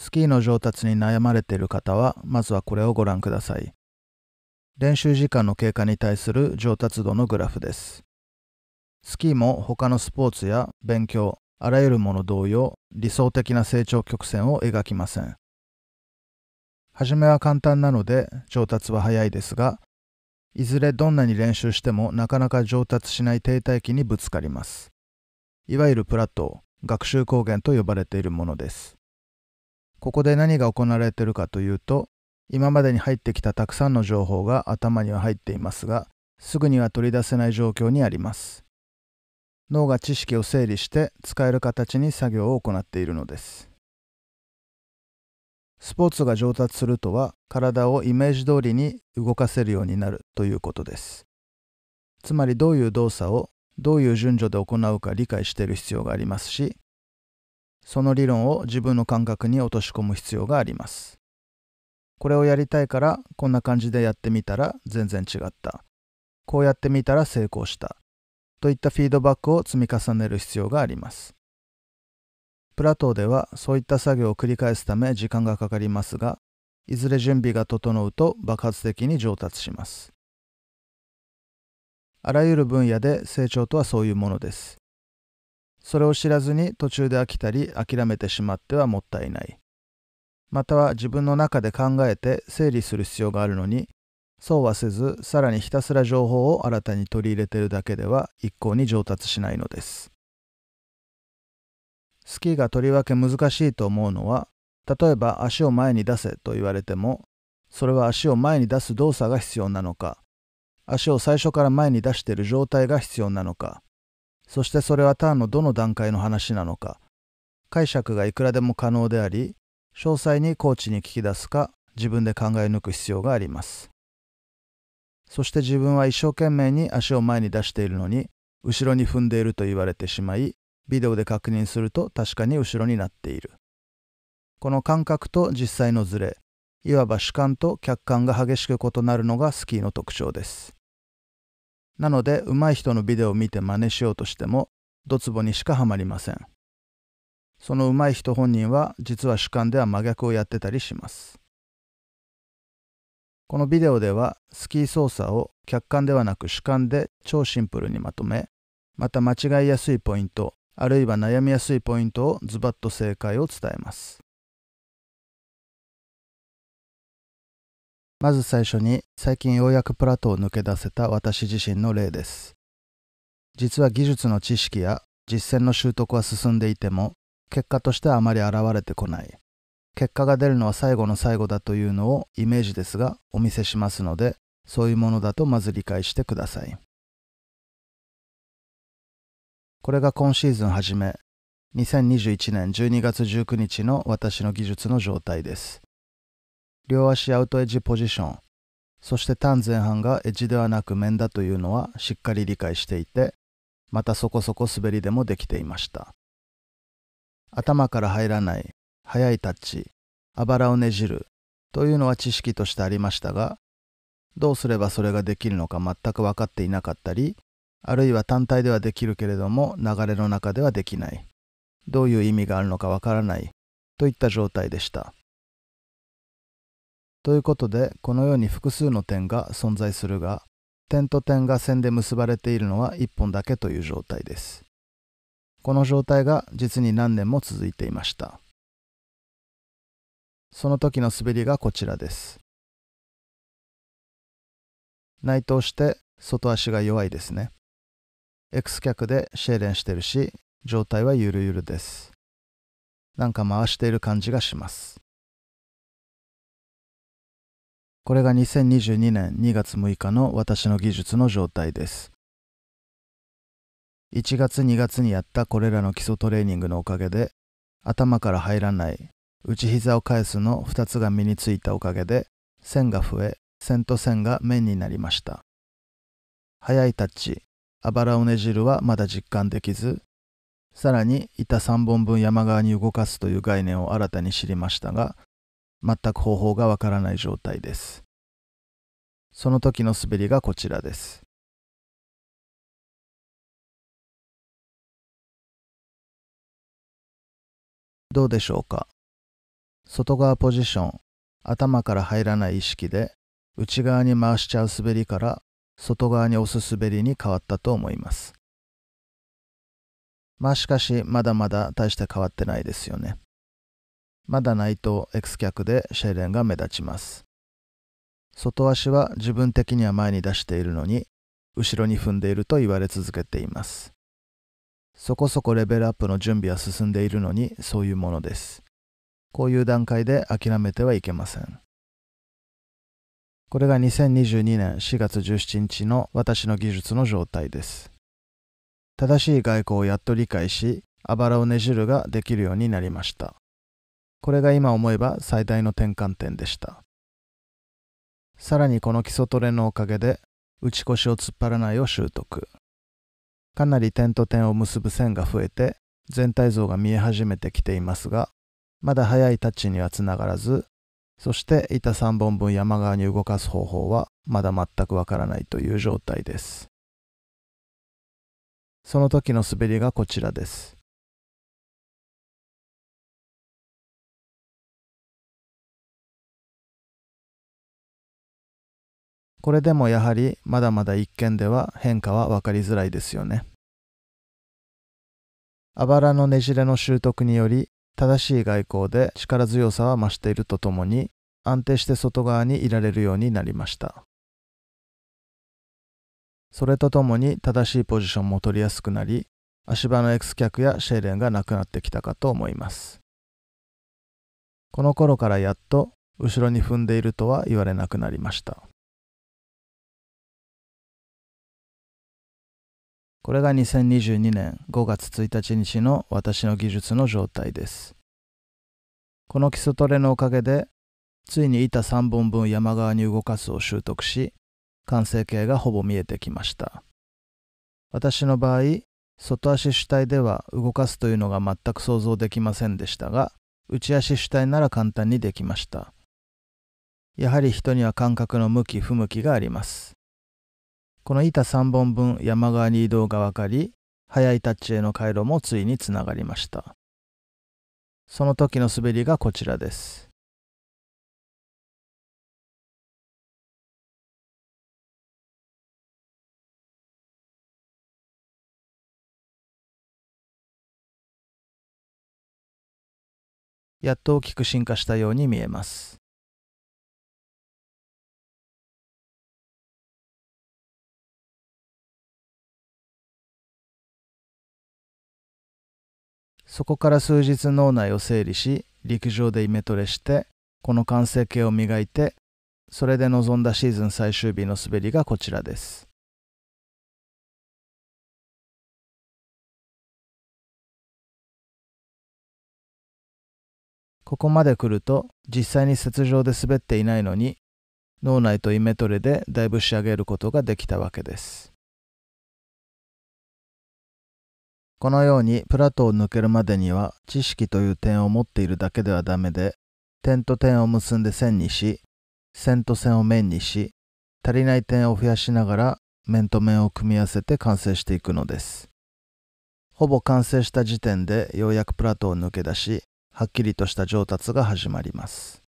スキーの上達に悩まれている方は、まずはこれをご覧ください。練習時間の経過に対する上達度のグラフです。スキーも他のスポーツや勉強、あらゆるもの同様、理想的な成長曲線を描きません。初めは簡単なので上達は早いですが、いずれどんなに練習してもなかなか上達しない停滞期にぶつかります。いわゆるプラトー、学習高原と呼ばれているものです。ここで何が行われているかというと、今までに入ってきたたくさんの情報が頭には入っていますが、すぐには取り出せない状況にあります。脳が知識を整理して使える形に作業を行っているのです。スポーツが上達するとは、体をイメージ通りに動かせるようになるということです。つまりどういう動作をどういう順序で行うか理解している必要がありますし、その理論を自分の感覚に落とし込む必要があります。これをやりたいからこんな感じでやってみたら全然違った。こうやってみたら成功した。といったフィードバックを積み重ねる必要があります。プラトーではそういった作業を繰り返すため時間がかかりますが、いずれ準備が整うと爆発的に上達します。あらゆる分野で成長とはそういうものです。それを知らずに途中で飽きたり諦めてしまってはもったいない。または自分の中で考えて整理する必要があるのに、そうはせずさらにひたすら情報を新たに取り入れているだけでは一向に上達しないのです。スキーがとりわけ難しいと思うのは、例えば足を前に出せと言われても、それは足を前に出す動作が必要なのか、足を最初から前に出している状態が必要なのか、そしてそれはターンのどの段階の話なのか解釈がいくらでも可能であり詳細にコーチに聞き出すか自分で考え抜く必要がありますそして自分は一生懸命に足を前に出しているのに後ろに踏んでいると言われてしまいビデオで確認すると確かに後ろになっているこの感覚と実際のズレいわば主観と客観が激しく異なるのがスキーの特徴ですなので、上手い人のビデオを見て真似しようとしても、ドツボにしかはまりません。その上手い人本人は、実は主観では真逆をやってたりします。このビデオでは、スキー操作を客観ではなく主観で超シンプルにまとめ、また間違いやすいポイント、あるいは悩みやすいポイントをズバッと正解を伝えます。まず最初に最近ようやくプラトを抜け出せた私自身の例です。実は技術の知識や実践の習得は進んでいても結果としてはあまり現れてこない。結果が出るのは最後の最後だというのをイメージですがお見せしますのでそういうものだとまず理解してください。これが今シーズン初め2021年12月19日の私の技術の状態です。両足アウトエッジポジションそして単前半がエッジではなく面だというのはしっかり理解していてまたそこそこ滑りでもできていました頭から入らない速いタッチあばらをねじるというのは知識としてありましたがどうすればそれができるのか全く分かっていなかったりあるいは単体ではできるけれども流れの中ではできないどういう意味があるのかわからないといった状態でしたということでこのように複数の点が存在するが点と点が線で結ばれているのは1本だけという状態です。この状態が実に何年も続いていました。その時の滑りがこちらです。内藤して外足が弱いですね。X 脚でシェーレンしてるし、状態はゆるゆるです。なんか回している感じがします。これが2022年2月6日の私の技術の状態です。1月2月にやったこれらの基礎トレーニングのおかげで、頭から入らない、内膝を返すの2つが身についたおかげで、線が増え、線と線が面になりました。速いタッチ、あばらをねじるはまだ実感できず、さらに板3本分山側に動かすという概念を新たに知りましたが、全く方法がわからない状態です。その時の滑りがこちらです。どうでしょうか外側ポジション、頭から入らない意識で内側に回しちゃう滑りから外側に押す滑りに変わったと思います。まあしかしまだまだ大して変わってないですよね。まだ内藤 X 脚でシェレンが目立ちます。外足は自分的には前に出しているのに、後ろに踏んでいると言われ続けています。そこそこレベルアップの準備は進んでいるのに、そういうものです。こういう段階で諦めてはいけません。これが2022年4月17日の私の技術の状態です。正しい外交をやっと理解し、あばらをねじるができるようになりました。これが今思えば最大の転換点でした。さらにこの基礎トレのおかげで、打ち腰を突っ張らないを習得。かなり点と点を結ぶ線が増えて、全体像が見え始めてきていますが、まだ速いタッチにはつながらず、そして板3本分山側に動かす方法はまだ全くわからないという状態です。その時の滑りがこちらです。これでもやはりまだまだ一見では変化は分かりづらいですよね。あばらのねじれの習得により正しい外交で力強さは増しているとともに安定して外側にいられるようになりました。それとともに正しいポジションも取りやすくなり足場の X 脚やシェーレンがなくなってきたかと思います。この頃からやっと後ろに踏んでいるとは言われなくなりました。これが2022年5月1日日の私の技術の状態です。この基礎トレのおかげで、ついに板3本分山側に動かすを習得し、完成形がほぼ見えてきました。私の場合、外足主体では動かすというのが全く想像できませんでしたが、内足主体なら簡単にできました。やはり人には感覚の向き不向きがあります。この板3本分山側に移動が分かり、速いタッチへの回路もついにつながりました。その時の滑りがこちらです。やっと大きく進化したように見えます。そこから数日脳内を整理し陸上でイメトレしてこの完成形を磨いてそれで臨んだシーズン最終日の滑りがこちらです。ここまで来ると実際に雪上で滑っていないのに脳内とイメトレでだいぶ仕上げることができたわけです。このようにプラトを抜けるまでには知識という点を持っているだけではダメで点と点を結んで線にし線と線を面にし足りない点を増やしながら面と面を組み合わせて完成していくのですほぼ完成した時点でようやくプラトを抜け出しはっきりとした上達が始まります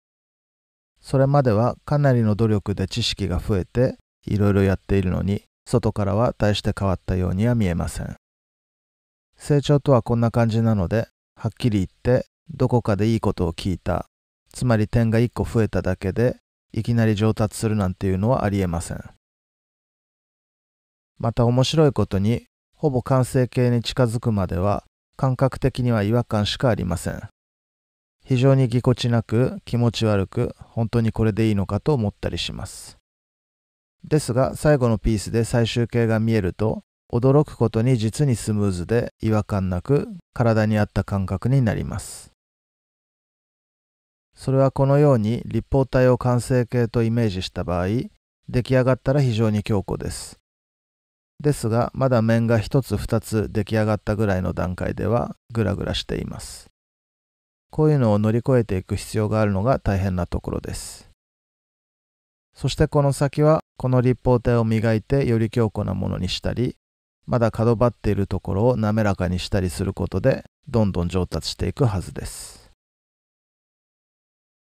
それまではかなりの努力で知識が増えていろいろやっているのに外からは大して変わったようには見えません成長とはこんな感じなので、はっきり言って、どこかでいいことを聞いた。つまり点が1個増えただけで、いきなり上達するなんていうのはありえません。また面白いことに、ほぼ完成形に近づくまでは、感覚的には違和感しかありません。非常にぎこちなく、気持ち悪く、本当にこれでいいのかと思ったりします。ですが、最後のピースで最終形が見えると、驚くことに実にスムーズで違和感なく体に合った感覚になります。それはこのように立方体を完成形とイメージした場合、出来上がったら非常に強固です。ですが、まだ面が1つ2つ出来上がったぐらいの段階ではグラグラしています。こういうのを乗り越えていく必要があるのが大変なところです。そしてこの先はこの立方体を磨いてより強固なものにしたりまだ角張っているところを滑らかにしたりすることでどんどん上達していくはずです。